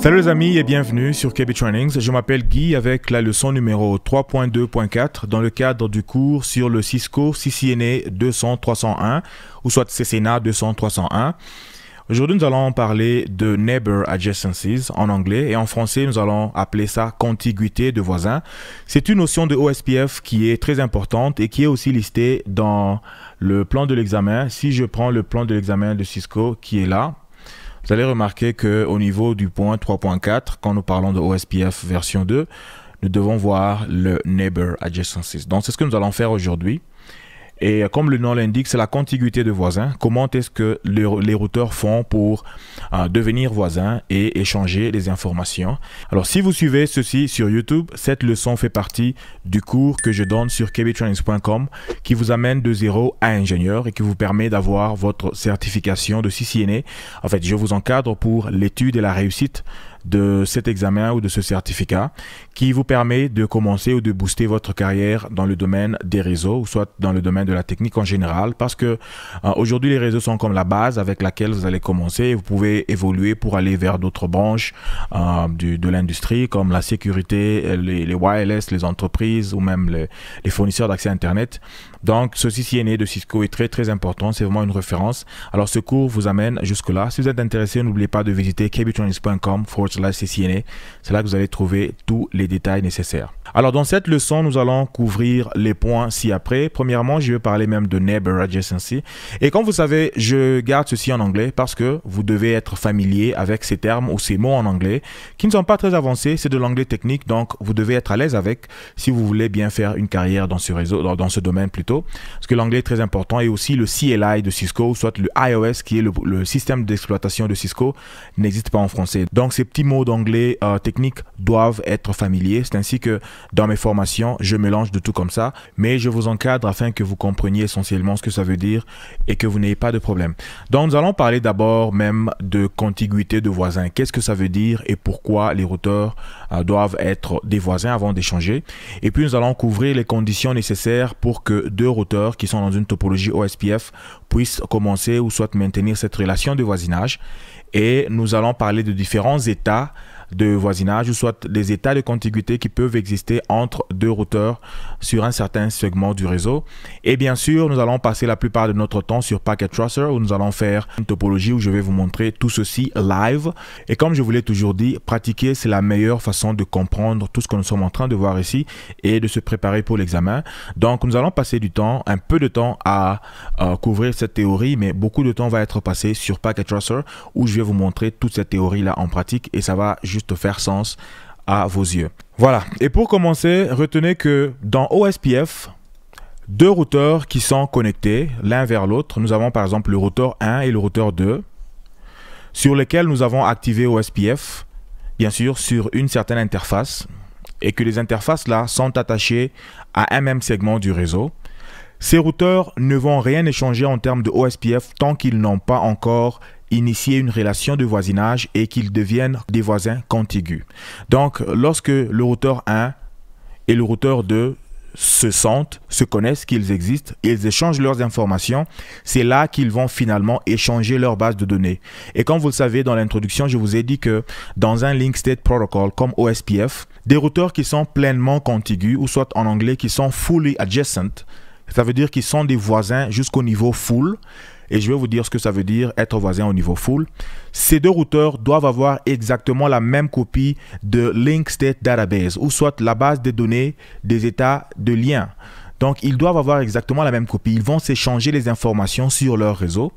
Salut les amis et bienvenue sur KB Trainings. Je m'appelle Guy avec la leçon numéro 3.2.4 dans le cadre du cours sur le Cisco CCNA 200-301 e ou soit CCNA 200-301. Aujourd'hui, nous allons parler de neighbor adjacencies en anglais et en français, nous allons appeler ça contiguïté de voisins. C'est une notion de OSPF qui est très importante et qui est aussi listée dans le plan de l'examen. Si je prends le plan de l'examen de Cisco qui est là, vous allez remarquer que au niveau du point 3.4, quand nous parlons de OSPF version 2, nous devons voir le neighbor adjacencies. Donc, c'est ce que nous allons faire aujourd'hui. Et comme le nom l'indique, c'est la contiguïté de voisins. Comment est-ce que les, routeurs font pour euh, devenir voisins et échanger les informations Alors si vous suivez ceci sur YouTube, cette leçon fait partie du cours que je donne sur kbtrainings.com qui vous amène de zéro à ingénieur et qui vous permet d'avoir votre certification de CCNA. En fait, je vous encadre pour l'étude et la réussite de cet examen ou de ce certificat qui vous permet de commencer ou de booster votre carrière dans le domaine des réseaux ou soit dans le domaine de la technique en général parce que euh, aujourd'hui les réseaux sont comme la base avec laquelle vous allez commencer et vous pouvez évoluer pour aller vers d'autres branches euh, de l'industrie comme la sécurité, euh, les, les, wireless, les entreprises ou même les, fournisseurs d'accès Internet. Donc ceci est né de Cisco est très très important, c'est vraiment une référence. Alors ce cours vous amène jusque-là. Si vous êtes intéressé, n'oubliez pas de visiter kbtronics.com forward c'est C'est là que vous allez trouver tous les détails nécessaires. Alors dans cette leçon, nous allons couvrir les points ci-après. Premièrement, je vais parler même de Neighbor Adjacency. Et comme vous savez, je garde ceci en anglais parce que vous devez être familier avec ces termes ou ces mots en anglais qui ne sont pas très avancés. C'est de l'anglais technique, donc vous devez être à l'aise avec si vous voulez bien faire une carrière dans ce réseau, dans ce domaine plutôt. Parce que l'anglais est très important et aussi le CLI de Cisco, soit le iOS qui est le, le système d'exploitation de Cisco, n'existe pas en français. Donc ces petits mots d'anglais euh, techniques technique doivent être familiers. C'est ainsi que dans mes formations, je mélange de tout comme ça, mais je vous encadre afin que vous compreniez essentiellement ce que ça veut dire et que vous n'ayez pas de problème. Donc nous allons parler d'abord même de contiguïté de voisins. Qu'est-ce que ça veut dire et pourquoi les routeurs euh, doivent être des voisins avant d'échanger. Et puis nous allons couvrir les conditions nécessaires pour que deux routeurs qui sont dans une topologie OSPF puissent commencer ou soit maintenir cette relation de voisinage. Et nous allons parler de différents états de voisinage ou soit des états de contiguïté qui peuvent exister entre deux routeurs sur un certain segment du réseau. Et bien sûr, nous allons passer la plupart de notre temps sur Packet Tracer où nous allons faire une topologie où je vais vous montrer tout ceci live. Et comme je vous l'ai toujours dit, pratiquer, c'est la meilleure façon de comprendre tout ce que nous sommes en train de voir ici et de se préparer pour l'examen. Donc, nous allons passer du temps, un peu de temps à euh, couvrir cette théorie, mais beaucoup de temps va être passé sur Packet Tracer où je vais vous montrer toute cette théorie-là en pratique et ça va juste faire sens à vos yeux. Voilà. Et pour commencer, retenez que dans OSPF, deux routeurs qui sont connectés l'un vers l'autre, nous avons par exemple le routeur 1 et le routeur 2, sur lesquels nous avons activé OSPF, bien sûr, sur une certaine interface, et que les interfaces là sont attachées à un même segment du réseau. Ces routeurs ne vont rien échanger en termes de OSPF tant qu'ils n'ont pas encore initier une relation de voisinage et qu'ils deviennent des voisins contigus. Donc, lorsque le routeur 1 et le routeur 2 se sentent, se connaissent qu'ils existent, ils échangent leurs informations, c'est là qu'ils vont finalement échanger leur base de données. Et comme vous le savez dans l'introduction, je vous ai dit que dans un Link State Protocol comme OSPF, des routeurs qui sont pleinement contigus ou soit en anglais qui sont fully adjacent, ça veut dire qu'ils sont des voisins jusqu'au niveau full, et je vais vous dire ce que ça veut dire être voisin au niveau full. Ces deux routeurs doivent avoir exactement la même copie de Link State Database, ou soit la base des données des états de lien. Donc, ils doivent avoir exactement la même copie. Ils vont s'échanger les informations sur leur réseau.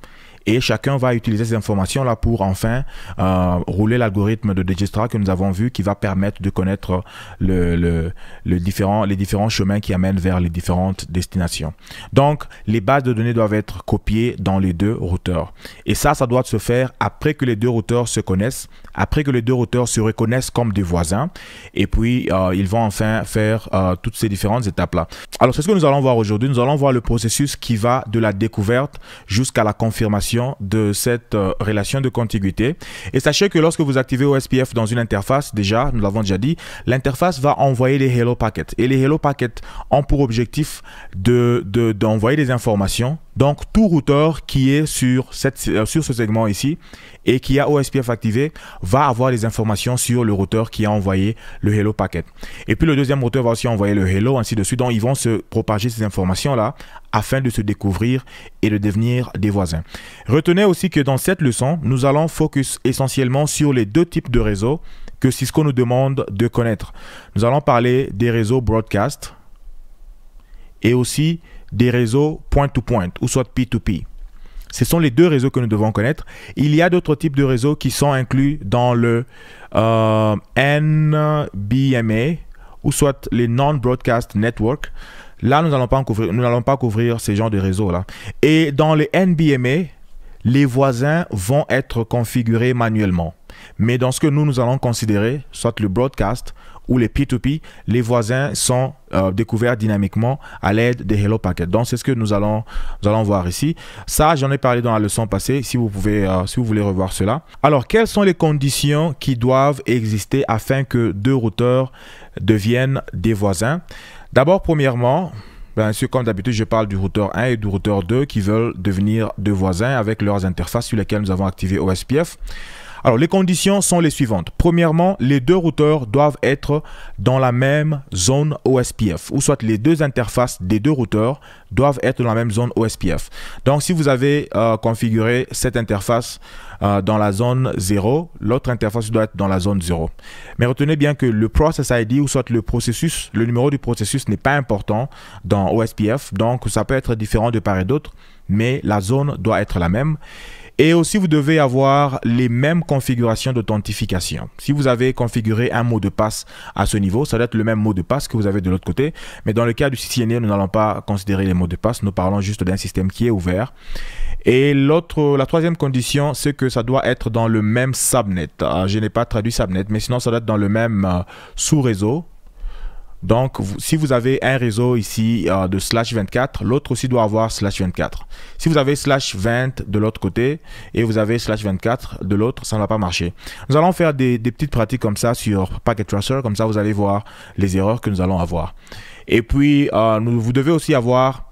Et chacun va utiliser ces informations-là pour enfin euh, rouler l'algorithme de Digistra que nous avons vu qui va permettre de connaître le, les différents chemins qui amènent vers les différentes destinations. Donc, les bases de données doivent être copiées dans les deux routeurs. Et ça, ça doit se faire après que les deux routeurs se connaissent, après que les deux routeurs se reconnaissent comme des voisins. Et puis, euh, ils vont enfin faire euh, toutes ces différentes étapes-là. Alors, c'est ce que nous allons voir aujourd'hui. Nous allons voir le processus qui va de la découverte jusqu'à la confirmation de cette euh, relation de contiguïté. Et sachez que lorsque vous activez OSPF dans une interface, déjà, nous l'avons déjà dit, l'interface va envoyer les Hello Packets. Et les Hello Packets ont pour objectif d'envoyer de, des informations. Donc, tout routeur qui est sur, cette, euh, sur ce segment ici et qui a OSPF activé va avoir des informations sur le routeur qui a envoyé le Hello Packet. Et puis, le deuxième routeur va aussi envoyer le Hello, ainsi de suite. Donc, ils vont se propager ces informations-là afin de se découvrir et de devenir des voisins. Retenez aussi que dans cette leçon, nous allons focus essentiellement sur les deux types de réseaux que Cisco nous demande de connaître. Nous allons parler des réseaux broadcast et aussi des réseaux point-to-point ou soit P2P. Ce sont les deux réseaux que nous devons connaître. Il y a d'autres types de réseaux qui sont inclus dans le euh, NBMA ou soit les Non-Broadcast Network. Là, nous n'allons pas, couvrir, nous n'allons pas couvrir ces genres de réseaux-là. Et dans les NBMA, les voisins vont être configurés manuellement. Mais dans ce que nous, nous allons considérer, soit le broadcast ou les P2P, les voisins sont euh, découverts dynamiquement à l'aide des Hello Packets. Donc, c'est ce que nous allons, allons voir ici. Ça, j'en ai parlé dans la leçon passée, si vous, pouvez, euh, si vous voulez revoir cela. Alors, quelles sont les conditions qui doivent exister afin que deux routeurs deviennent des voisins D'abord, premièrement, Bien sûr, comme d'habitude, je parle du routeur 1 et du routeur 2 qui veulent devenir deux voisins avec leurs interfaces sur lesquelles nous avons activé OSPF. Alors, les conditions sont les suivantes. Premièrement, les deux routeurs doivent être dans la même zone OSPF, ou soit les deux interfaces des deux routeurs doivent être dans la même zone OSPF. Donc, si vous avez euh, configuré cette interface euh, dans la zone 0, l'autre interface doit être dans la zone 0. Mais retenez bien que le process ID, ou soit le processus, le numéro du processus n'est pas important dans OSPF, donc ça peut être différent de part et d'autre, mais la zone doit être la même. Et aussi, vous devez avoir les mêmes configurations d'authentification. Si vous avez configuré un mot de passe à ce niveau, ça doit être le même mot de passe que vous avez de l'autre côté. Mais dans le cas du CCNA, nous n'allons pas considérer les mots de passe. Nous parlons juste d'un système qui est ouvert. Et l'autre, la troisième condition, c'est que ça doit être dans le même subnet. Ah, je n'ai pas traduit subnet, mais sinon, ça doit être dans le même euh, sous-réseau donc, si vous avez un réseau ici euh, de slash 24, l'autre aussi doit avoir slash 24. Si vous avez slash 20 de l'autre côté et vous avez slash 24 de l'autre, ça ne va pas marcher. Nous allons faire des, petites pratiques comme ça sur Packet Tracer. Comme ça, vous allez voir les erreurs que nous allons avoir. Et puis, euh, vous devez aussi avoir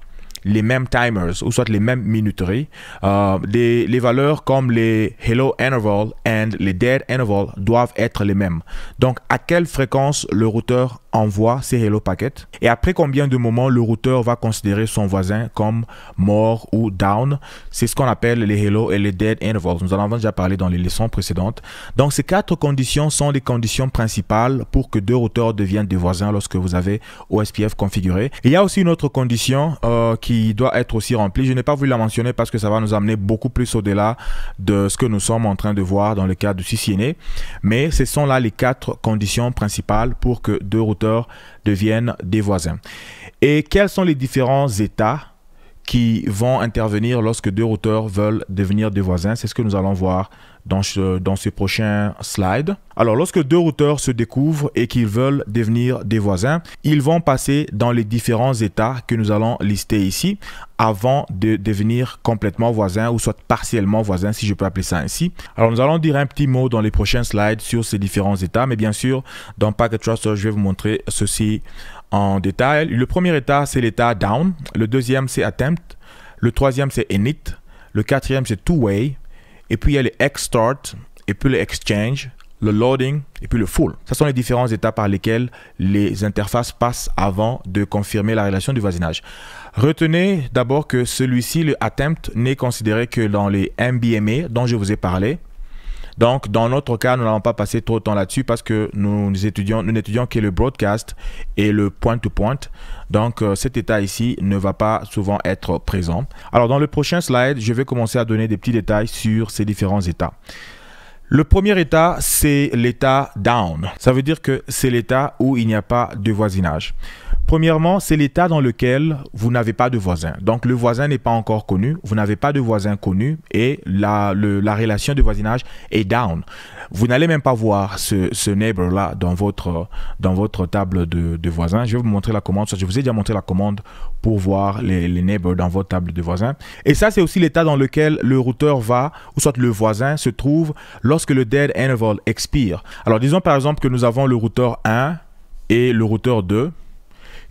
les mêmes timers ou soit les mêmes minuteries. Euh, les, valeurs comme les hello interval and les dead interval doivent être les mêmes. Donc, à quelle fréquence le routeur envoie ces hello packets et après combien de moments le routeur va considérer son voisin comme mort ou down. C'est ce qu'on appelle les hello et les dead intervals. Nous en avons déjà parlé dans les leçons précédentes. Donc ces quatre conditions sont les conditions principales pour que deux routeurs deviennent des voisins lorsque vous avez OSPF configuré. Il y a aussi une autre condition euh, qui doit être aussi remplie. Je n'ai pas voulu la mentionner parce que ça va nous amener beaucoup plus au-delà de ce que nous sommes en train de voir dans le cas de CCNA. Mais ce sont là les quatre conditions principales pour que deux routeurs deviennent des voisins. Et quels sont les différents États qui vont intervenir lorsque deux routeurs veulent devenir des voisins C'est ce que nous allons voir dans ce, dans ce prochain slide. Alors, lorsque deux routeurs se découvrent et qu'ils veulent devenir des voisins, ils vont passer dans les différents états que nous allons lister ici avant de devenir complètement voisins ou soit partiellement voisins, si je peux appeler ça ainsi. Alors, nous allons dire un petit mot dans les prochains slides sur ces différents états, mais bien sûr, dans Packet Trust, je vais vous montrer ceci en détail. Le premier état, c'est l'état down. Le deuxième, c'est attempt. Le troisième, c'est init. Le quatrième, c'est two-way. Et puis il y a le X-Start, et puis le Exchange, le Loading, et puis le Full. Ce sont les différents états par lesquels les interfaces passent avant de confirmer la relation du voisinage. Retenez d'abord que celui-ci, le Attempt, n'est considéré que dans les MBMA dont je vous ai parlé. Donc, dans notre cas, nous n'allons pas passer trop de temps là-dessus parce que nous, étudions, nous n'étudions que le broadcast et le point-to-point. Donc, euh, cet état ici ne va pas souvent être présent. Alors, dans le prochain slide, je vais commencer à donner des petits détails sur ces différents états. Le premier état, c'est l'état down. Ça veut dire que c'est l'état où il n'y a pas de voisinage. Premièrement, c'est l'état dans lequel vous n'avez pas de voisin. Donc le voisin n'est pas encore connu, vous n'avez pas de voisin connu et la, relation de voisinage est down. Vous n'allez même pas voir ce, neighbor-là dans votre, dans votre table de, voisin. Je vais vous montrer la commande. Je vous ai déjà montré la commande pour voir les, les neighbors dans votre table de voisin. Et ça, c'est aussi l'état dans lequel le routeur va, ou soit le voisin se trouve lorsque le dead interval expire. Alors disons par exemple que nous avons le routeur 1 et le routeur 2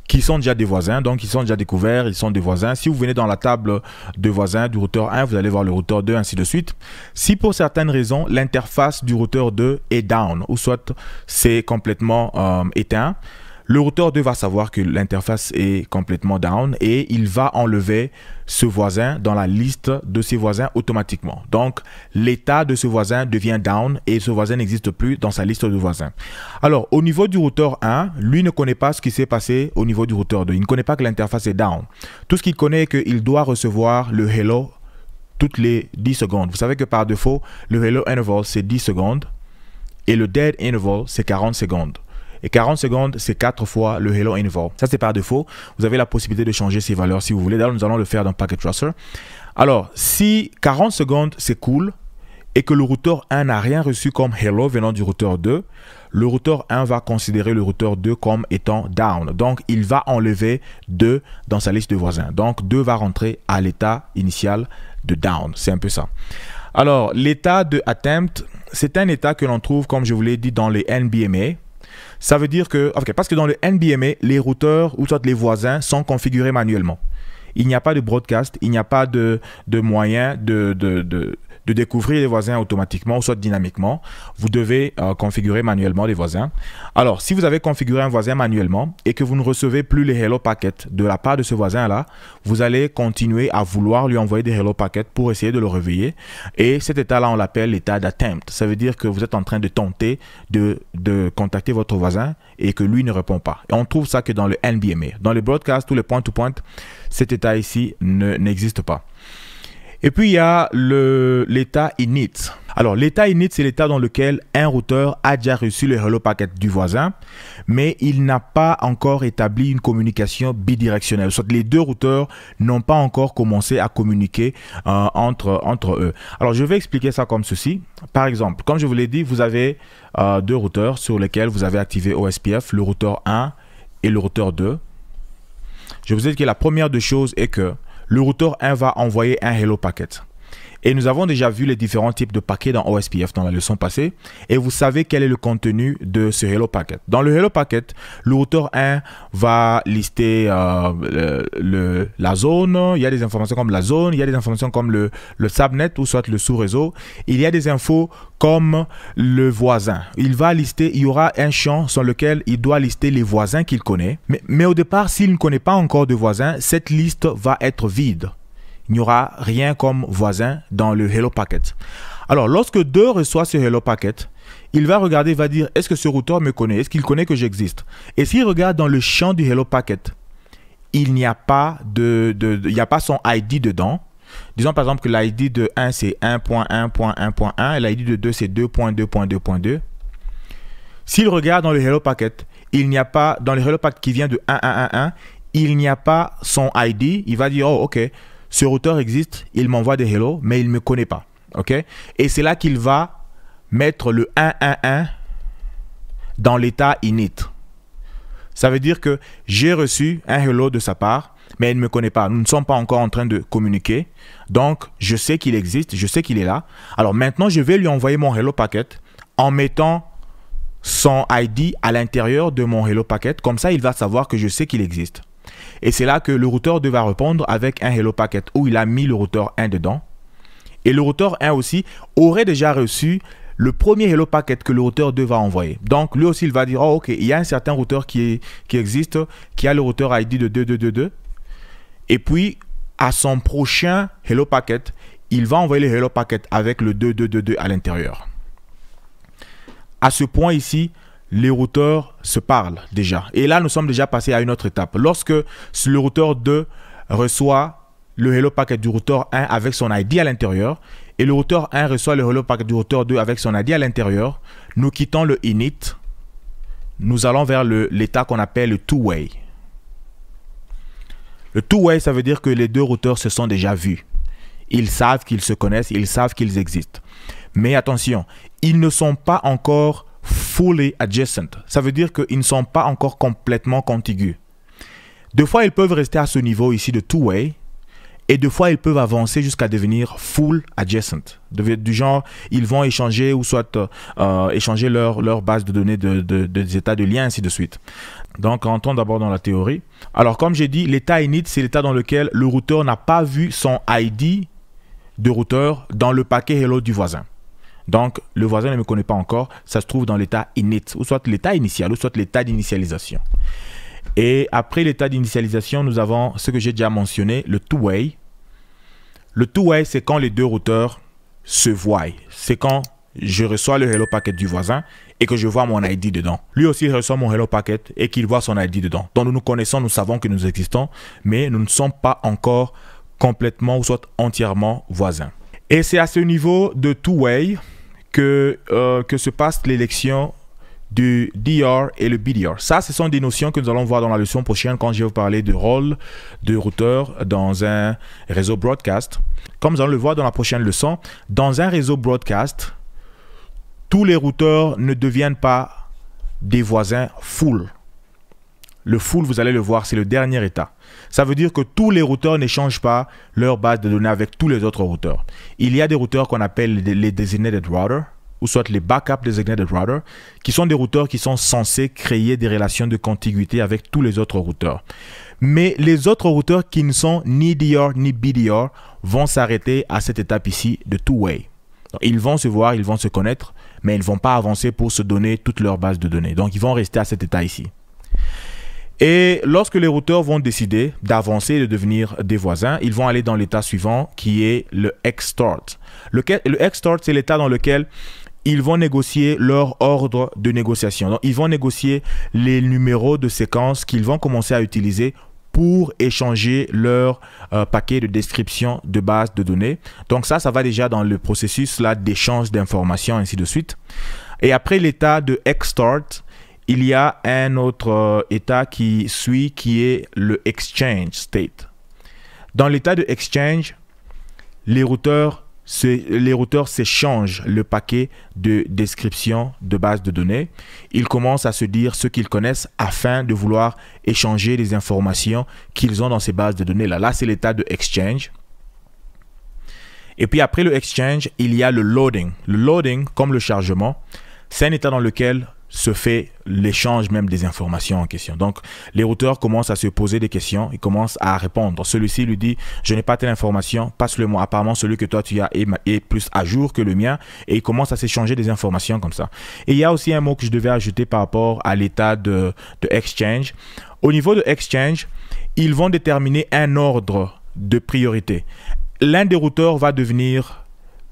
qui sont déjà des voisins, donc ils sont déjà découverts, ils sont des voisins. Si vous venez dans la table de voisins du routeur 1, vous allez voir le routeur 2, ainsi de suite. Si pour certaines raisons, l'interface du routeur 2 est down, ou soit c'est complètement euh, éteint, le routeur 2 va savoir que l'interface est complètement down et il va enlever ce voisin dans la liste de ses voisins automatiquement. Donc, l'état de ce voisin devient down et ce voisin n'existe plus dans sa liste de voisins. Alors, au niveau du routeur 1, lui ne connaît pas ce qui s'est passé au niveau du routeur 2. Il ne connaît pas que l'interface est down. Tout ce qu'il connaît c'est qu'il doit recevoir le hello toutes les 10 secondes. Vous savez que par défaut, le hello interval, c'est 10 secondes et le dead interval, c'est 40 secondes. Et 40 secondes, c'est 4 fois le Hello Involve. Ça, c'est par défaut. Vous avez la possibilité de changer ces valeurs si vous voulez. D'ailleurs, nous allons le faire dans Packet Tracer. Alors, si 40 secondes, c'est cool, et que le routeur 1 n'a rien reçu comme hello venant du routeur 2, le routeur 1 va considérer le routeur 2 comme étant down. Donc, il va enlever 2 dans sa liste de voisins. Donc, 2 va rentrer à l'état initial de down. C'est un peu ça. Alors, l'état de attempt, c'est un état que l'on trouve, comme je vous l'ai dit, dans les NBMA. Ça veut dire que, parce que dans le NBMA, les routeurs ou les voisins sont configurés manuellement. Il n'y a pas de broadcast, il n'y a pas de, de moyen de de découvrir les voisins automatiquement, ou soit dynamiquement, vous devez euh, configurer manuellement les voisins. Alors, si vous avez configuré un voisin manuellement et que vous ne recevez plus les Hello Packets de la part de ce voisin-là, vous allez continuer à vouloir lui envoyer des Hello Packets pour essayer de le réveiller. Et cet état-là, on l'appelle l'état d'attempt. Ça veut dire que vous êtes en train de tenter de, de contacter votre voisin et que lui ne répond pas. Et on trouve ça que dans le NBMA. Dans les broadcasts, tous les point-to-point, cet état ici n'existe pas. Et puis il y a l'état init. Alors l'état init, c'est l'état dans lequel un routeur a déjà reçu le hello packet du voisin, mais il n'a pas encore établi une communication bidirectionnelle. Soit les deux routeurs n'ont pas encore commencé à communiquer euh, entre, eux. Alors je vais expliquer ça comme ceci. Par exemple, comme je vous l'ai dit, vous avez euh, deux routeurs sur lesquels vous avez activé OSPF, le routeur 1 et le routeur 2. Je vous ai dit que la première des choses est que le routeur 1 va envoyer un hello packet. Et nous avons déjà vu les différents types de paquets dans OSPF dans la leçon passée. Et vous savez quel est le contenu de ce Hello Packet. Dans le Hello Packet, l'auteur 1 va lister euh, la zone. Il y a des informations comme la zone. Il y a des informations comme le, le subnet ou soit le sous-réseau. Il y a des infos comme le voisin. Il va lister, il y aura un champ sur lequel il doit lister les voisins qu'il connaît. mais au départ, s'il ne connaît pas encore de voisins, cette liste va être vide il n'y aura rien comme voisin dans le Hello Packet. Alors, lorsque 2 reçoit ce Hello Packet, il va regarder, il va dire, est-ce que ce routeur me connaît Est-ce qu'il connaît que j'existe Et s'il regarde dans le champ du Hello Packet, il n'y a pas a pas son ID dedans. Disons par exemple que l'ID de 1 c'est 1.1.1.1 et l'ID de 2 c'est 2.2.2.2. S'il regarde dans le hello packet, il n'y a pas dans le hello packet qui vient de 1.1.1.1, il n'y a pas son ID, il va dire oh OK, ce routeur existe, il m'envoie des hello, mais il ne me connaît pas. ok Et c'est là qu'il va mettre le 111 dans l'état init. Ça veut dire que j'ai reçu un hello de sa part, mais il ne me connaît pas. Nous ne sommes pas encore en train de communiquer. Donc, je sais qu'il existe, je sais qu'il est là. Alors maintenant, je vais lui envoyer mon hello packet en mettant son ID à l'intérieur de mon hello packet. Comme ça, il va savoir que je sais qu'il existe. Et c'est là que le routeur va répondre avec un hello packet où il a mis le routeur 1 dedans. Et le routeur 1 aussi aurait déjà reçu le premier hello packet que le routeur 2 va envoyer. Donc lui aussi, il va dire, oh, ok, il y a un certain routeur qui, qui existe, qui a le routeur ID de 2222. Et puis, à son prochain hello packet, il va envoyer le hello packet avec le 2222 à l'intérieur. À ce point ici, les routeurs se parlent déjà. Et là, nous sommes déjà passés à une autre étape. Lorsque le routeur 2 reçoit le Hello Packet du routeur 1 avec son ID à l'intérieur, et le routeur 1 reçoit le Hello Packet du routeur 2 avec son ID à l'intérieur, nous quittons le init, nous allons vers l'état qu'on appelle le two-way. Le two-way, ça veut dire que les deux routeurs se sont déjà vus. Ils savent qu'ils se connaissent, ils savent qu'ils existent. Mais attention, ils ne sont pas encore fully adjacent. Ça veut dire qu'ils ne sont pas encore complètement contigus. Deux fois, ils peuvent rester à ce niveau ici de two-way, et deux fois, ils peuvent avancer jusqu'à devenir full adjacent. Du genre, ils vont échanger ou soit euh, échanger leur, leur base de données de, des états de lien, ainsi de suite. Donc, rentrons d'abord dans la théorie. Alors, comme j'ai dit, l'état init, c'est l'état dans lequel le routeur n'a pas vu son ID de routeur dans le paquet hello du voisin. Donc, le voisin ne me connaît pas encore, ça se trouve dans l'état init, ou soit l'état initial, ou soit l'état d'initialisation. Et après l'état d'initialisation, nous avons ce que j'ai déjà mentionné, le two-way. Le two-way, c'est quand les deux routeurs se voient. C'est quand je reçois le hello packet du voisin et que je vois mon ID dedans. Lui aussi reçoit mon hello packet et qu'il voit son ID dedans. Donc nous nous connaissons, nous savons que nous existons, mais nous ne sommes pas encore complètement ou soit entièrement voisins. Et c'est à ce niveau de two-way que, euh, que se passe l'élection du DR et le BDR. Ça, ce sont des notions que nous allons voir dans la leçon prochaine quand je vais vous parler de rôle de routeur dans un réseau broadcast. Comme nous allons le voir dans la prochaine leçon, dans un réseau broadcast, tous les routeurs ne deviennent pas des voisins full. Le full, vous allez le voir, c'est le dernier état. Ça veut dire que tous les routeurs n'échangent pas leur base de données avec tous les autres routeurs. Il y a des routeurs qu'on appelle les designated routers ou soit les backup designated routers, qui sont des routeurs qui sont censés créer des relations de contiguïté avec tous les autres routeurs. Mais les autres routeurs qui ne sont ni DR ni BDR vont s'arrêter à cette étape ici de two-way. Ils vont se voir, ils vont se connaître, mais ils ne vont pas avancer pour se donner toute leur base de données. Donc ils vont rester à cet état ici. Et lorsque les routeurs vont décider d'avancer et de devenir des voisins, ils vont aller dans l'état suivant qui est le extort. le extort, c'est l'état dans lequel ils vont négocier leur ordre de négociation. Donc, ils vont négocier les numéros de séquence qu'ils vont commencer à utiliser pour échanger leur euh, paquet de description de base de données. Donc ça, ça va déjà dans le processus là d'échange d'informations, ainsi de suite. Et après l'état de extort, il y a un autre euh, état qui suit qui est le exchange state. Dans l'état de exchange, les routeurs les routeurs s'échangent le paquet de description de base de données. Ils commencent à se dire ce qu'ils connaissent afin de vouloir échanger les informations qu'ils ont dans ces bases de données. Là, là c'est l'état de exchange. Et puis après le exchange, il y a le loading. Le loading, comme le chargement, c'est un état dans lequel se fait l'échange même des informations en question. Donc, les routeurs commencent à se poser des questions, ils commencent à répondre. Celui-ci lui dit, je n'ai pas telle information, passe le moi. Apparemment, celui que toi tu as est, est, plus à jour que le mien, et ils commencent à s'échanger des informations comme ça. Et il y a aussi un mot que je devais ajouter par rapport à l'état de, de Exchange. Au niveau de Exchange, ils vont déterminer un ordre de priorité. L'un des routeurs va devenir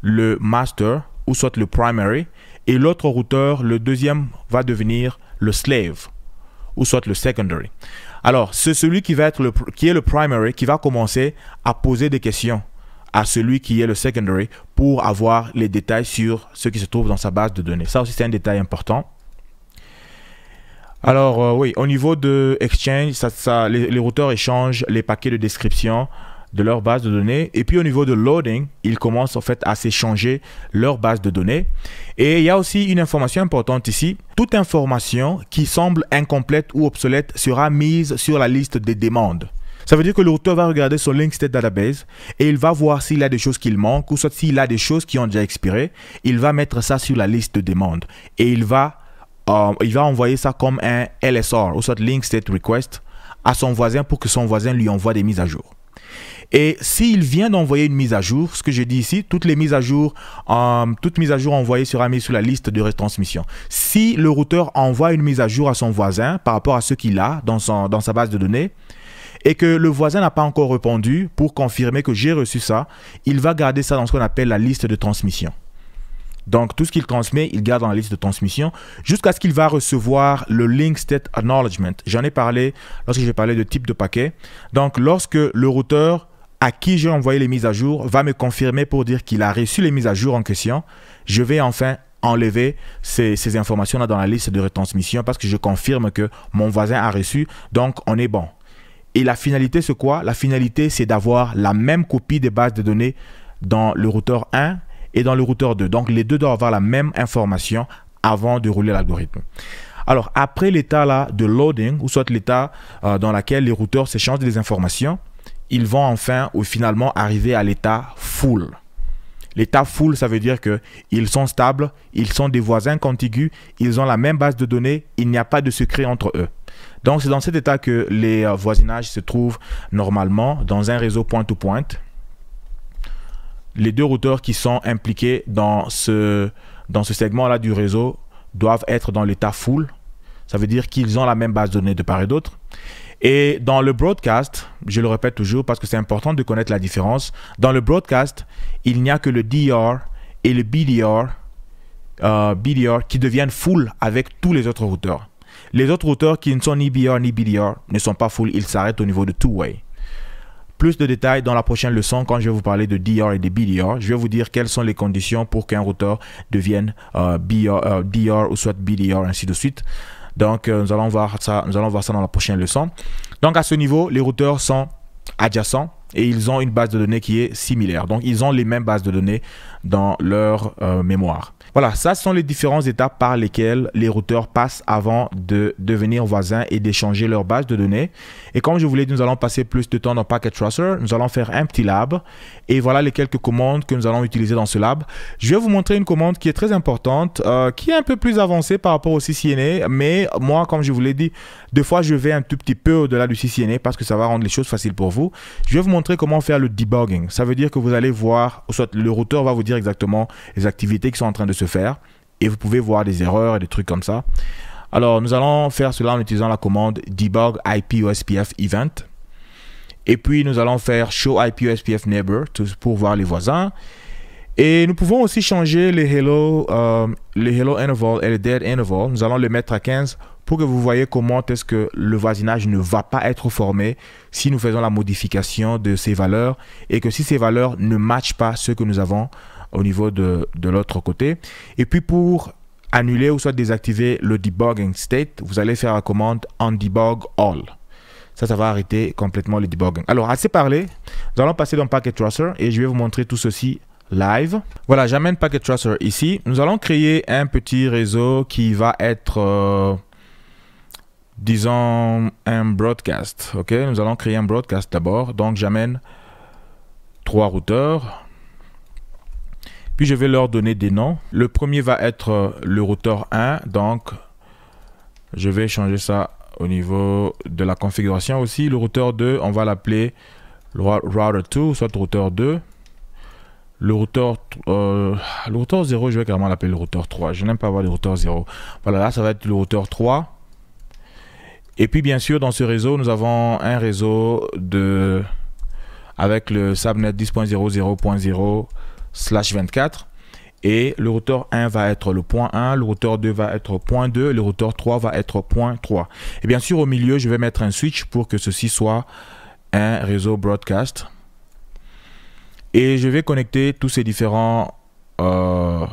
le master, ou soit le primary, et l'autre routeur, le deuxième, va devenir le slave, ou soit le secondary. Alors, c'est celui qui, va être le, qui est le primary qui va commencer à poser des questions à celui qui est le secondary pour avoir les détails sur ce qui se trouve dans sa base de données. Ça aussi, c'est un détail important. Alors euh, oui, au niveau de Exchange, les, les routeurs échangent les paquets de description de leur base de données. Et puis au niveau de loading, ils commencent en fait à s'échanger leur base de données. Et il y a aussi une information importante ici. Toute information qui semble incomplète ou obsolète sera mise sur la liste des demandes. Ça veut dire que l'auteur va regarder son link state database et il va voir s'il a des choses qu'il manque ou soit s'il a des choses qui ont déjà expiré. Il va mettre ça sur la liste de demandes et il va, euh, il va envoyer ça comme un LSR ou soit link state request à son voisin pour que son voisin lui envoie des mises à jour. Et s'il vient d'envoyer une mise à jour, ce que j'ai dit ici, toutes les mises à jour, euh, à jour envoyées sera mises sur la liste de retransmission. Si le routeur envoie une mise à jour à son voisin par rapport à ce qu'il a dans, son, dans sa base de données, et que le voisin n'a pas encore répondu pour confirmer que j'ai reçu ça, il va garder ça dans ce qu'on appelle la liste de transmission. Donc tout ce qu'il transmet, il garde dans la liste de transmission jusqu'à ce qu'il va recevoir le link state acknowledgement. J'en ai parlé lorsque j'ai parlé de type de paquet. Donc lorsque le routeur à qui j'ai envoyé les mises à jour va me confirmer pour dire qu'il a reçu les mises à jour en question. Je vais enfin enlever ces, informations-là dans la liste de retransmission parce que je confirme que mon voisin a reçu, donc on est bon. Et la finalité, c'est quoi La finalité, c'est d'avoir la même copie des bases de données dans le routeur 1 et dans le routeur 2. Donc, les deux doivent avoir la même information avant de rouler l'algorithme. Alors, après l'état là de loading, ou soit l'état euh, dans lequel les routeurs s'échangent des informations, ils vont enfin ou finalement arriver à l'état full. L'état full, ça veut dire que ils sont stables, ils sont des voisins contigus, ils ont la même base de données, il n'y a pas de secret entre eux. Donc c'est dans cet état que les euh, voisinages se trouvent normalement dans un réseau point to point Les deux routeurs qui sont impliqués dans ce, dans ce segment-là du réseau doivent être dans l'état full. Ça veut dire qu'ils ont la même base de données de part et d'autre. Et dans le broadcast, je le répète toujours parce que c'est important de connaître la différence, dans le broadcast, il n'y a que le DR et le BDR, euh, BDR qui deviennent full avec tous les autres routeurs. Les autres routeurs qui ne sont ni BR ni BDR ne sont pas full, ils s'arrêtent au niveau de two-way. Plus de détails dans la prochaine leçon quand je vais vous parler de DR et de BDR. Je vais vous dire quelles sont les conditions pour qu'un routeur devienne DR euh, euh, ou soit BDR, ainsi de suite. Donc, euh, nous, allons voir ça, dans la prochaine leçon. Donc, à ce niveau, les routeurs sont adjacents et ils ont une base de données qui est similaire. Donc, ils ont les mêmes bases de données dans leur euh, mémoire. Voilà, ça sont les différentes étapes par lesquelles les routeurs passent avant de devenir voisins et d'échanger leur base de données. Et comme je vous l'ai dit, nous allons passer plus de temps dans Packet Tracer. Nous allons faire un petit lab. Et voilà les quelques commandes que nous allons utiliser dans ce lab. Je vais vous montrer une commande qui est très importante, euh, qui est un peu plus avancée par rapport au CCNA. Mais moi, comme je vous l'ai dit, deux fois, je vais un tout petit peu au-delà du CCNA parce que ça va rendre les choses faciles pour vous. Je vais vous montrer comment faire le debugging. Ça veut dire que vous allez voir, soit le routeur va vous dire exactement les activités qui sont en train de se faire et vous pouvez voir des erreurs et des trucs comme ça. Alors, nous allons faire cela en utilisant la commande debug ospf event. Et puis, nous allons faire show ospf neighbor pour voir les voisins. Et nous pouvons aussi changer les hello, euh, les hello interval et le dead interval. Nous allons le mettre à 15 pour que vous voyez comment est-ce que le voisinage ne va pas être formé si nous faisons la modification de ces valeurs et que si ces valeurs ne matchent pas ce que nous avons au niveau de, l'autre côté. Et puis pour annuler ou soit désactiver le debugging state, vous allez faire la commande on debug all. Ça, ça va arrêter complètement le debugging. Alors, assez parlé, nous allons passer dans Packet Tracer et je vais vous montrer tout ceci live. Voilà, j'amène Packet Tracer ici. Nous allons créer un petit réseau qui va être, euh, disons, un broadcast. Ok, nous allons créer un broadcast d'abord. Donc, j'amène trois routeurs. Puis je vais leur donner des noms. Le premier va être euh, le routeur 1. Donc, je vais changer ça au niveau de la configuration aussi. Le routeur 2, on va l'appeler router 2, soit routeur 2. Le routeur, 0, euh, je vais carrément l'appeler le routeur 3. Je n'aime pas avoir le routeur 0. Voilà, là, ça va être le routeur 3. Et puis, bien sûr, dans ce réseau, nous avons un réseau de avec le Subnet 10.00.0 slash 24 et le routeur 1 va être le point 1, le routeur 2 va être point 2, le routeur 3 va être point 3. Et bien sûr, au milieu, je vais mettre un switch pour que ceci soit un réseau broadcast. Et je vais connecter tous ces différents euh,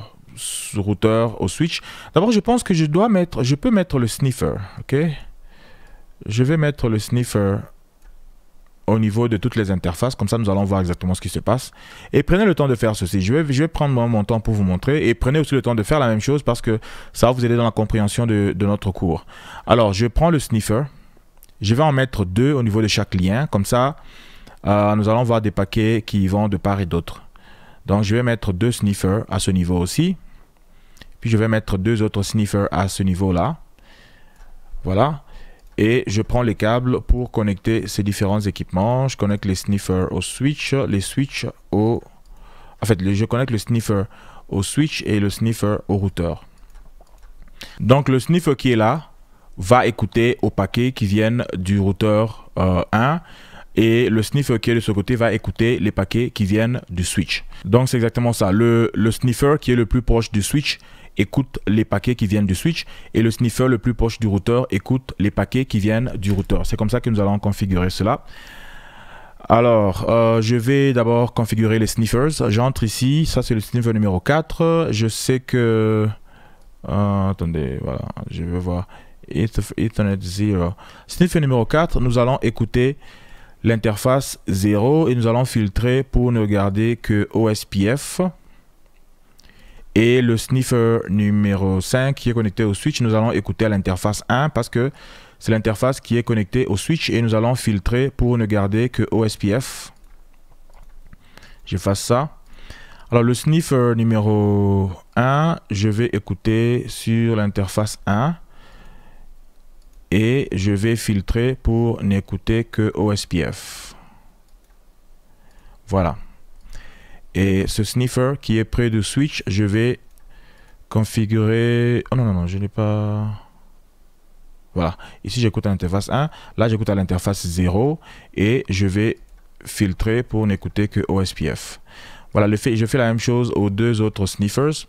routeurs au switch. D'abord, je pense que je dois mettre, je peux mettre le sniffer, ok Je vais mettre le sniffer au niveau de toutes les interfaces. Comme ça, nous allons voir exactement ce qui se passe. Et prenez le temps de faire ceci. Je vais, je vais prendre mon temps pour vous montrer. Et prenez aussi le temps de faire la même chose parce que ça va vous aider dans la compréhension de, notre cours. Alors, je prends le sniffer. Je vais en mettre deux au niveau de chaque lien. Comme ça, euh, nous allons voir des paquets qui vont de part et d'autre. Donc, je vais mettre deux sniffers à ce niveau aussi. Puis, je vais mettre deux autres sniffers à ce niveau-là. Voilà et je prends les câbles pour connecter ces différents équipements. Je connecte les sniffers au switch, les switch au... En fait, je connecte le sniffer au switch et le sniffer au routeur. Donc le sniffer qui est là va écouter aux paquet qui viennent du routeur 1 euh, et le sniffer qui est de ce côté va écouter les paquets qui viennent du switch. Donc c'est exactement ça. Le, sniffer qui est le plus proche du switch écoute les paquets qui viennent du switch et le sniffer le plus proche du routeur écoute les paquets qui viennent du routeur. C'est comme ça que nous allons configurer cela. Alors, euh, je vais d'abord configurer les sniffers. J'entre ici, ça c'est le sniffer numéro 4. Je sais que... Euh, attendez, voilà, je vais voir. Ethernet 0. Sniffer numéro 4, nous allons écouter l'interface 0 et nous allons filtrer pour ne garder que OSPF. Et le sniffer numéro 5 qui est connecté au switch, nous allons écouter à l'interface 1 parce que c'est l'interface qui est connectée au switch et nous allons filtrer pour ne garder que OSPF. J'efface ça. Alors le sniffer numéro 1, je vais écouter sur l'interface 1 et je vais filtrer pour n'écouter que OSPF. Voilà. Et ce sniffer qui est près du switch, je vais configurer... Oh non, non, non, je n'ai pas... Voilà. Ici, j'écoute à l'interface 1. Là, j'écoute à l'interface 0. Et je vais filtrer pour n'écouter que OSPF. Voilà, le fait, je fais la même chose aux deux autres sniffers.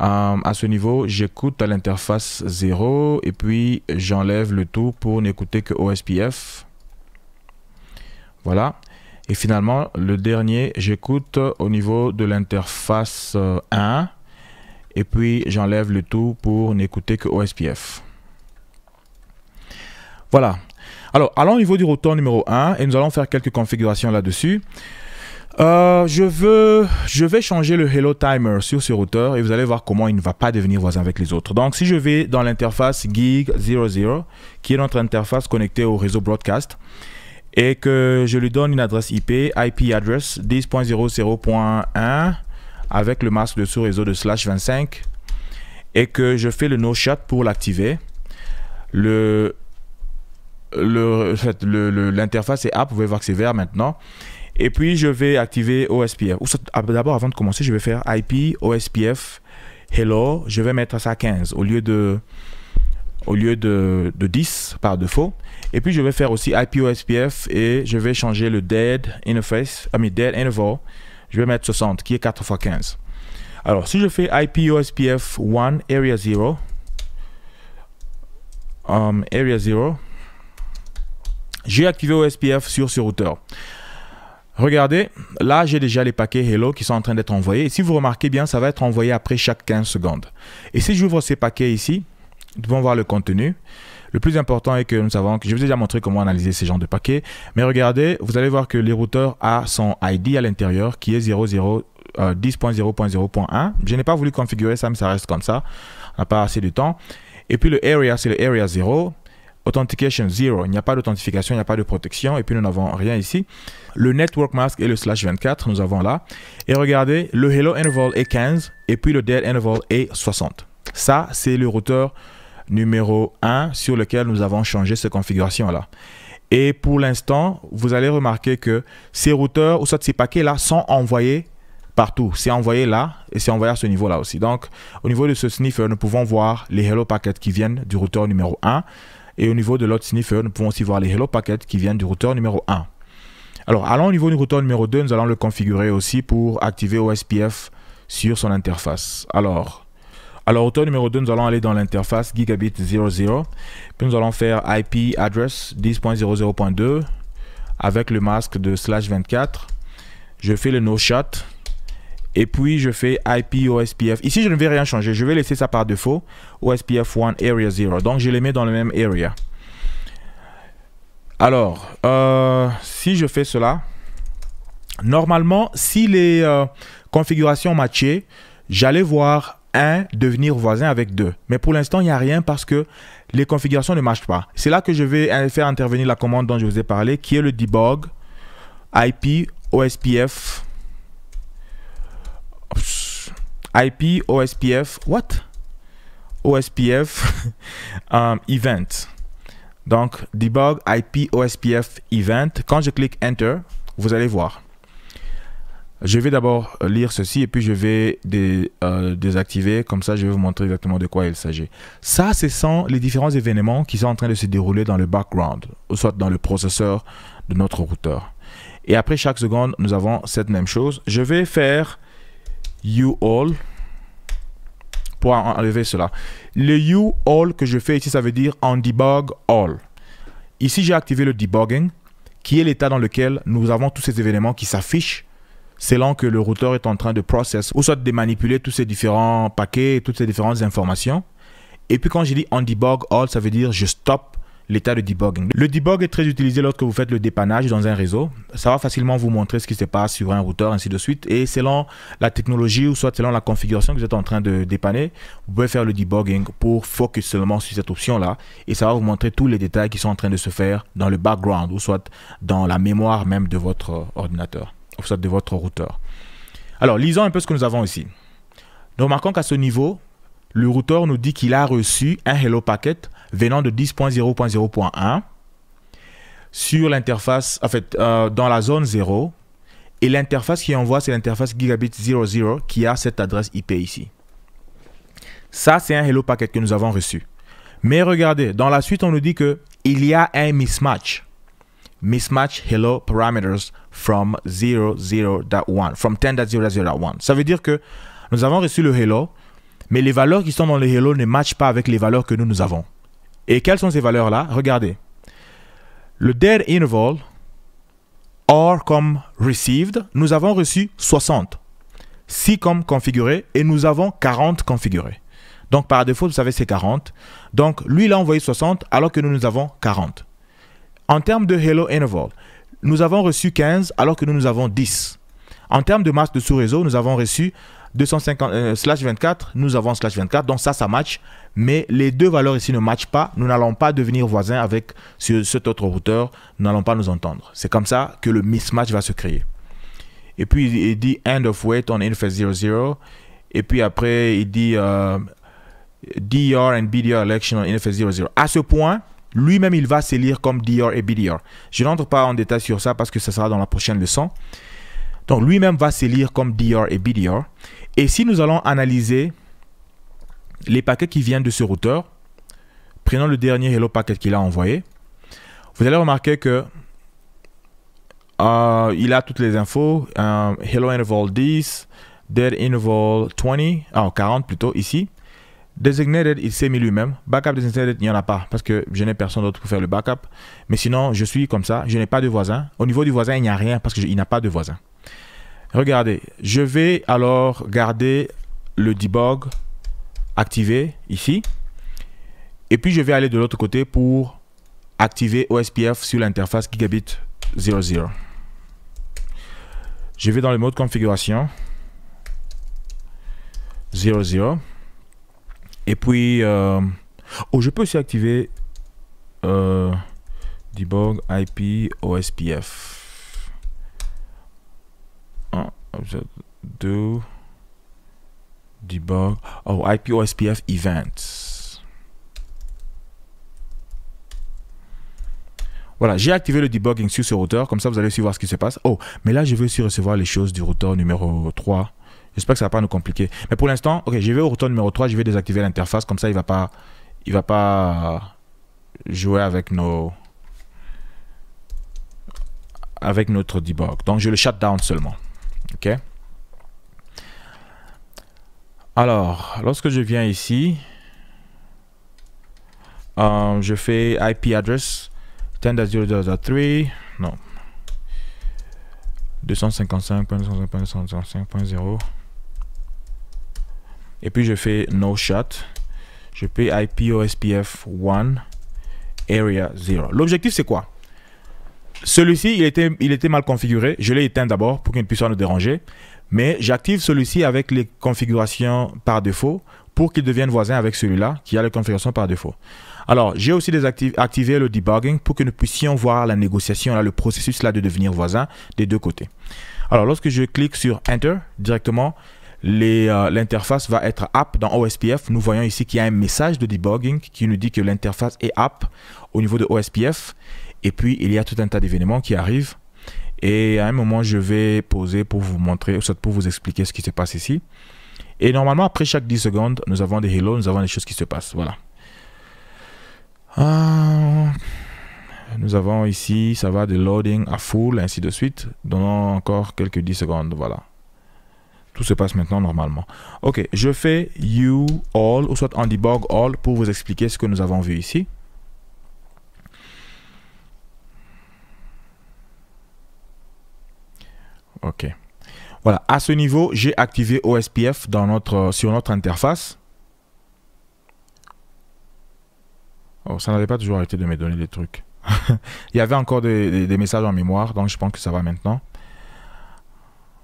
Euh, à ce niveau, j'écoute à l'interface 0 et puis j'enlève le tout pour n'écouter que OSPF. Voilà. Et finalement, le dernier, j'écoute au niveau de l'interface 1 euh, et puis j'enlève le tout pour n'écouter que OSPF. Voilà. Alors, allons au niveau du rotor numéro 1 et nous allons faire quelques configurations là-dessus. Euh, je, veux, je vais changer le Hello Timer sur ce routeur et vous allez voir comment il ne va pas devenir voisin avec les autres. Donc si je vais dans l'interface Gig 00, qui est notre interface connectée au réseau broadcast, et que je lui donne une adresse IP, IP address 10.00.1 avec le masque de sous-réseau de slash 25, et que je fais le no Chat pour l'activer, le, l'interface le, est app, vous pouvez voir que c'est vert maintenant. Et puis, je vais activer OSPF. Ah, bah, d'abord, avant de commencer, je vais faire IP, OSPF, Hello. Je vais mettre ça à 15 au lieu de, 10 par défaut. Et puis, je vais faire aussi IP, OSPF et je vais changer le dead interface, I mean dead interval. Je vais mettre 60 qui est 4 x 15. Alors, si je fais IP, OSPF 1, area 0, um, area 0, j'ai activé OSPF sur ce routeur. Regardez, là j'ai déjà les paquets Hello qui sont en train d'être envoyés. si vous remarquez bien, ça va être envoyé après chaque 15 secondes. Et si j'ouvre ces paquets ici, nous pouvons voir le contenu. Le plus important est que nous savons que je vous ai déjà montré comment analyser ces genres de paquets. Mais regardez, vous allez voir que les routeurs a son ID à l'intérieur qui est 00 10.0.0.1. Euh, je n'ai pas voulu configurer ça, mais ça reste comme ça. On n'a pas assez de temps. Et puis le area, c'est le area 0. Authentication 0. Il n'y a pas d'authentification, il n'y a pas de protection. Et puis nous n'avons rien ici le network mask et le slash 24, nous avons là. Et regardez, le hello interval est 15 et puis le dead interval est 60. Ça, c'est le routeur numéro 1 sur lequel nous avons changé cette configuration là Et pour l'instant, vous allez remarquer que ces routeurs ou soit ces paquets-là sont envoyés partout. C'est envoyé là et c'est envoyé à ce niveau-là aussi. Donc, au niveau de ce sniffer, nous pouvons voir les hello packets qui viennent du routeur numéro 1. Et au niveau de l'autre sniffer, nous pouvons aussi voir les hello packets qui viennent du routeur numéro 1. Alors, allons au niveau du routeur numéro 2, nous allons le configurer aussi pour activer OSPF sur son interface. Alors, alors routeur numéro 2, nous allons aller dans l'interface Gigabit 00, puis nous allons faire IP address 10.00.2 avec le masque de slash 24. Je fais le no shot et puis je fais IP OSPF. Ici, je ne vais rien changer, je vais laisser ça par défaut, OSPF 1 area 0. Donc, je les mets dans le même area. Alors, euh, si je fais cela, normalement, si les euh, configurations matchaient, j'allais voir 1 devenir voisin avec 2. Mais pour l'instant, il n'y a rien parce que les configurations ne marchent pas. C'est là que je vais faire intervenir la commande dont je vous ai parlé, qui est le debug IP OSPF. IP OSPF, what? OSPF um, euh, event. Donc, debug IP OSPF event. Quand je clique Enter, vous allez voir. Je vais d'abord lire ceci et puis je vais euh, désactiver. Comme ça, je vais vous montrer exactement de quoi il s'agit. Ça, ce sont les différents événements qui sont en train de se dérouler dans le background, ou soit dans le processeur de notre routeur. Et après chaque seconde, nous avons cette même chose. Je vais faire you all pour enlever cela. Le you all que je fais ici, ça veut dire on debug all. Ici, j'ai activé le debugging, qui est l'état dans lequel nous avons tous ces événements qui s'affichent selon que le routeur est en train de process ou soit de manipuler tous ces différents paquets, toutes ces différentes informations. Et puis quand je dis on debug all, ça veut dire je stop l'état de debugging. Le debug est très utilisé lorsque vous faites le dépannage dans un réseau. Ça va facilement vous montrer ce qui se passe sur un routeur, ainsi de suite. Et selon la technologie ou soit selon la configuration que vous êtes en train de dépanner, vous pouvez faire le debugging pour focus seulement sur cette option-là. Et ça va vous montrer tous les détails qui sont en train de se faire dans le background ou soit dans la mémoire même de votre ordinateur, ou soit de votre routeur. Alors, lisons un peu ce que nous avons ici. Nous remarquons qu'à ce niveau, le routeur nous dit qu'il a reçu un hello packet venant de 10.0.0.1 sur l'interface, en fait, euh, dans la zone 0. Et l'interface qui envoie, c'est l'interface Gigabit 00 qui a cette adresse IP ici. Ça, c'est un Hello Packet que nous avons reçu. Mais regardez, dans la suite, on nous dit que il y a un mismatch. Mismatch Hello Parameters from 00.1, from 10.0.0.1. Ça veut dire que nous avons reçu le Hello, mais les valeurs qui sont dans le Hello ne matchent pas avec les valeurs que nous, nous avons. Et quelles sont ces valeurs-là Regardez. Le dead interval, or comme received, nous avons reçu 60. 6 comme configuré et nous avons 40 configurés. Donc par défaut, vous savez, c'est 40. Donc lui, il a envoyé 60 alors que nous, nous avons 40. En termes de hello interval, nous avons reçu 15 alors que nous, nous avons 10. En termes de masse de sous-réseau, nous avons reçu 250 euh, slash 24, nous avons slash 24. Donc ça, ça match mais les deux valeurs ici ne matchent pas. Nous n'allons pas devenir voisins avec ce, cet autre routeur. Nous n'allons pas nous entendre. C'est comme ça que le mismatch va se créer. Et puis il dit end of wait on infest 00. Et puis après, il dit euh, DR and BDR election on infest 00. À ce point, lui-même, il va se lire comme DR et BDR. Je n'entre pas en détail sur ça parce que ça sera dans la prochaine leçon. Donc lui-même va se lire comme DR et BDR. Et si nous allons analyser les paquets qui viennent de ce routeur, prenons le dernier hello packet qu'il a envoyé, vous allez remarquer que euh, il a toutes les infos, euh, hello interval 10, dead interval 20, ah, 40 plutôt ici. Designated, il s'est mis lui-même. Backup designated, il n'y en a pas parce que je n'ai personne d'autre pour faire le backup. Mais sinon, je suis comme ça, je n'ai pas de voisin. Au niveau du voisin, il n'y a rien parce qu'il n'a pas de voisin. Regardez, je vais alors garder le debug activer ici. Et puis je vais aller de l'autre côté pour activer OSPF sur l'interface Gigabit 00. Je vais dans le mode configuration 00. Et puis, euh, oh, je peux aussi activer euh, debug IP OSPF. 1, 2, debug, oh, IPOSPF events. Voilà, j'ai activé le debugging sur ce routeur, comme ça vous allez suivre ce qui se passe. Oh, mais là je veux aussi recevoir les choses du routeur numéro 3. J'espère que ça va pas nous compliquer. Mais pour l'instant, ok, je vais au routeur numéro 3, je vais désactiver l'interface, comme ça il va pas, il va pas jouer avec nos, avec notre debug. Donc je le shut down seulement. Ok. Alors, lorsque je viens ici, je fais IP address 10.0.0.3, non, 255.255.255.0. Et puis je fais no shot. Je fais IP OSPF 1 area 0. L'objectif c'est quoi Celui-ci, était, il était mal configuré. Je l'ai éteint d'abord pour qu'il ne puisse pas nous déranger. Mais j'active celui-ci avec les configurations par défaut pour qu'il devienne voisin avec celui-là qui a les configurations par défaut. Alors, j'ai aussi activé le debugging pour que nous puissions voir la négociation, le processus là de devenir voisin des deux côtés. Alors, lorsque je clique sur Enter directement, euh, l'interface va être app dans OSPF. Nous voyons ici qu'il y a un message de debugging qui nous dit que l'interface est app au niveau de OSPF. Et puis, il y a tout un tas d'événements qui arrivent et à un moment, je vais poser pour vous montrer, ou soit pour vous expliquer ce qui se passe ici. Et normalement, après chaque 10 secondes, nous avons des hello, nous avons des choses qui se passent. Voilà. Ah, nous avons ici, ça va de loading à full, ainsi de suite. Donnons encore quelques 10 secondes. Voilà. Tout se passe maintenant normalement. Ok, je fais you all, ou soit on debug all, pour vous expliquer ce que nous avons vu ici. OK. Voilà, à ce niveau, j'ai activé OSPF dans notre, sur notre interface. Oh, ça n'avait pas toujours arrêté de me donner des trucs. Il y avait encore des, des, messages en mémoire, donc je pense que ça va maintenant.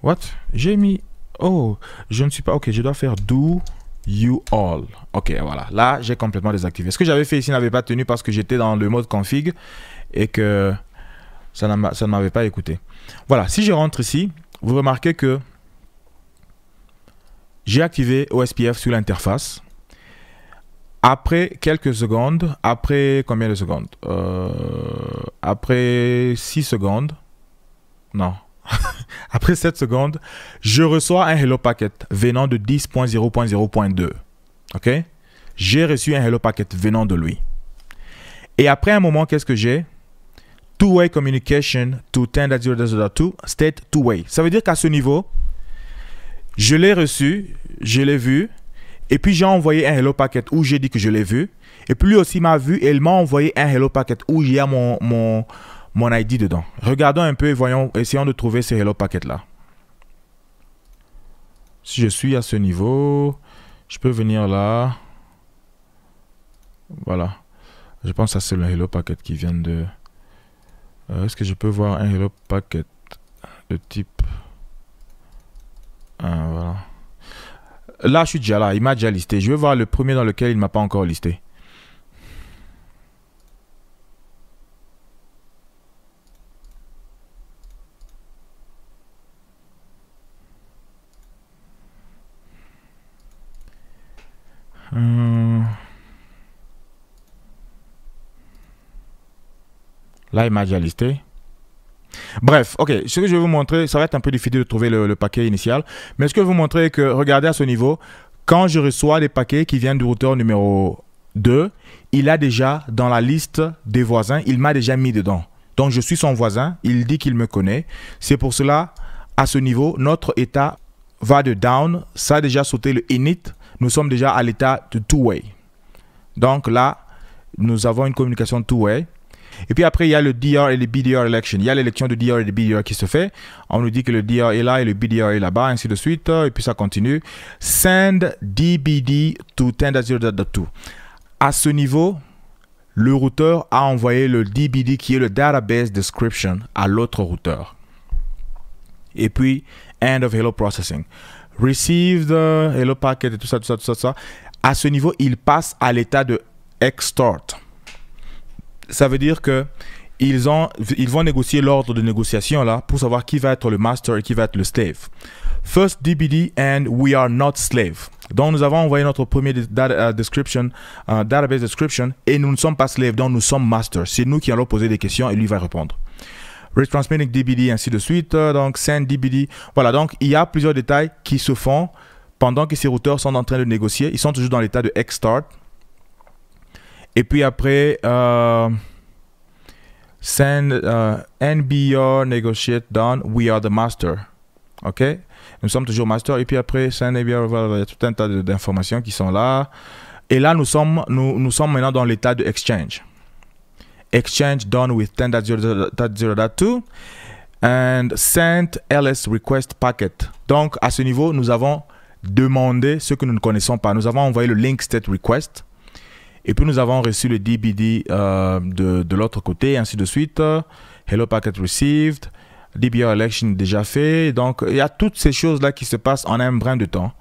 What J'ai mis... Oh, je ne suis pas... Ok, je dois faire do you all. Ok, voilà. Là, j'ai complètement désactivé. Ce que j'avais fait ici n'avait pas tenu parce que j'étais dans le mode config et que ça ne m'avait pas écouté. Voilà, si je rentre ici, vous remarquez que j'ai activé OSPF sur l'interface. Après quelques secondes, après combien de secondes euh, Après 6 secondes, non, après 7 secondes, je reçois un Hello Packet venant de 10.0.0.2. OK J'ai reçu un Hello Packet venant de lui. Et après un moment, qu'est-ce que j'ai two-way communication to 10.0.2 state two-way. Ça veut dire qu'à ce niveau, je l'ai reçu, je l'ai vu, et puis j'ai envoyé un hello packet où j'ai dit que je l'ai vu. Et puis lui aussi m'a vu et il m'a envoyé un hello packet où il y a mon, mon, mon ID dedans. Regardons un peu et voyons, essayons de trouver ce hello packet là. Si je suis à ce niveau, je peux venir là. Voilà. Je pense que c'est le hello packet qui vient de... Euh, est-ce que je peux voir un hello packet de type... Ah, voilà. Là, je suis déjà là. Il m'a déjà listé. Je vais voir le premier dans lequel il ne m'a pas encore listé. Là, il m'a déjà listé. Bref, ok, ce que je vais vous montrer, ça va être un peu difficile de trouver le, paquet initial, mais ce que je vais vous montrer, que regardez à ce niveau, quand je reçois des paquets qui viennent du routeur numéro 2, il a déjà dans la liste des voisins, il m'a déjà mis dedans. Donc je suis son voisin, il dit qu'il me connaît. C'est pour cela, à ce niveau, notre état va de down, ça a déjà sauté le init, nous sommes déjà à l'état de two-way. Donc là, nous avons une communication two-way. Et puis après, il y a le DR et le BDR election. Il y a l'élection de DR et de BDR qui se fait. On nous dit que le DR est là et le BDR est là-bas, ainsi de suite. Euh, et puis ça continue. Send DBD to 10.0.2. À ce niveau, le routeur a envoyé le DBD qui est le database description à l'autre routeur. Et puis, end of hello processing. Receive the hello packet et tout ça, tout ça, tout ça, tout ça. À ce niveau, il passe à l'état de extort ça veut dire que ils, ont, ils vont négocier l'ordre de négociation là pour savoir qui va être le master et qui va être le slave. First DBD and we are not slave. Donc nous avons envoyé notre premier euh, description, euh, database description et nous ne sommes pas slave donc nous sommes master C'est nous qui allons poser des questions et lui va répondre. Retransmitting DBD ainsi de suite, euh, donc send DBD. Voilà, donc il y a plusieurs détails qui se font pendant que ces routeurs sont en train de négocier. Ils sont toujours dans l'état de X start et puis après, euh, send, euh, NBR negotiate done, we are the master. OK Nous sommes toujours master. Et puis après, send NBR, il y a tout un tas d'informations qui sont là. Et là, nous sommes, nous, nous sommes maintenant dans l'état de exchange. Exchange done with 10.0.2 and send ls request packet. Donc, à ce niveau, nous avons demandé ce que nous ne connaissons pas. Nous avons envoyé le link state request et puis nous avons reçu le DBD euh, de, de l'autre côté, ainsi de suite. Hello Packet Received, DBR Election déjà fait. Donc il y a toutes ces choses-là qui se passent en un brin de temps.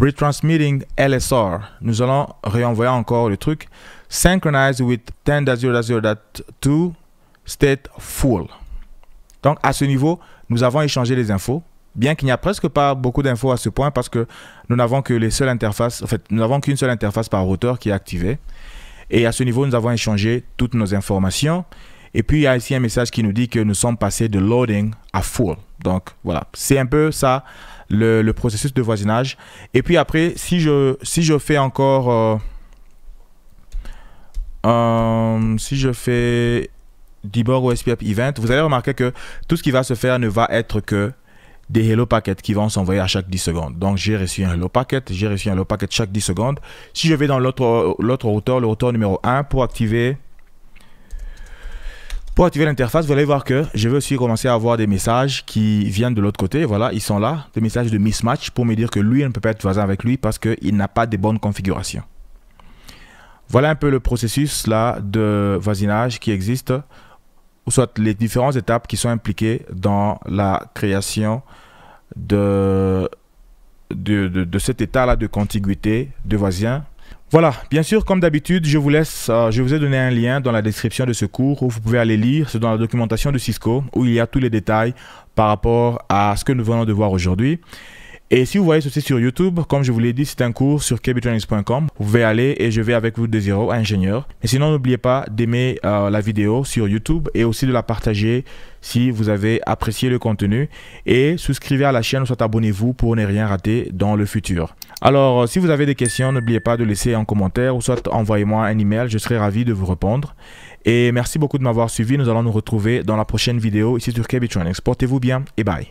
Retransmitting LSR. Nous allons réenvoyer encore le truc. Synchronize with 10.0.0.2 state full. Donc à ce niveau, nous avons échangé les infos bien qu'il n'y a presque pas beaucoup d'infos à ce point parce que nous n'avons que les seules interfaces, en fait, nous n'avons qu'une seule interface par routeur qui est activée. Et à ce niveau, nous avons échangé toutes nos informations. Et puis, il y a ici un message qui nous dit que nous sommes passés de loading à full. Donc, voilà. C'est un peu ça, le, processus de voisinage. Et puis après, si je, si je fais encore... Euh, euh, si je fais Debug ou Event, vous allez remarquer que tout ce qui va se faire ne va être que des hello packets qui vont s'envoyer à chaque 10 secondes. Donc j'ai reçu un hello packet, j'ai reçu un hello packet chaque 10 secondes. Si je vais dans l'autre routeur, le routeur numéro 1 pour activer pour activer l'interface, vous allez voir que je vais aussi commencer à avoir des messages qui viennent de l'autre côté. Voilà, ils sont là, des messages de mismatch pour me dire que lui, ne peut pas être voisin avec lui parce qu'il n'a pas de bonnes configurations. Voilà un peu le processus là de voisinage qui existe, ou soit les différentes étapes qui sont impliquées dans la création de, de, cet état-là de contiguïté, de voisins Voilà, bien sûr, comme d'habitude, je vous laisse, euh, je vous ai donné un lien dans la description de ce cours où vous pouvez aller lire, c'est dans la documentation de Cisco où il y a tous les détails par rapport à ce que nous venons de voir aujourd'hui. Et si vous voyez ceci sur YouTube, comme je vous l'ai dit, c'est un cours sur kbtrainings.com. Vous pouvez aller et je vais avec vous de zéro ingénieur. Et sinon, n'oubliez pas d'aimer euh, la vidéo sur YouTube et aussi de la partager si vous avez apprécié le contenu et souscrivez à la chaîne, soit abonnez-vous pour ne rien rater dans le futur. Alors, euh, si vous avez des questions, n'oubliez pas de laisser un commentaire ou soit envoyez-moi un email, je serai ravi de vous répondre. Et merci beaucoup de m'avoir suivi, nous allons nous retrouver dans la prochaine vidéo ici sur Kebitronics. Portez-vous bien et bye.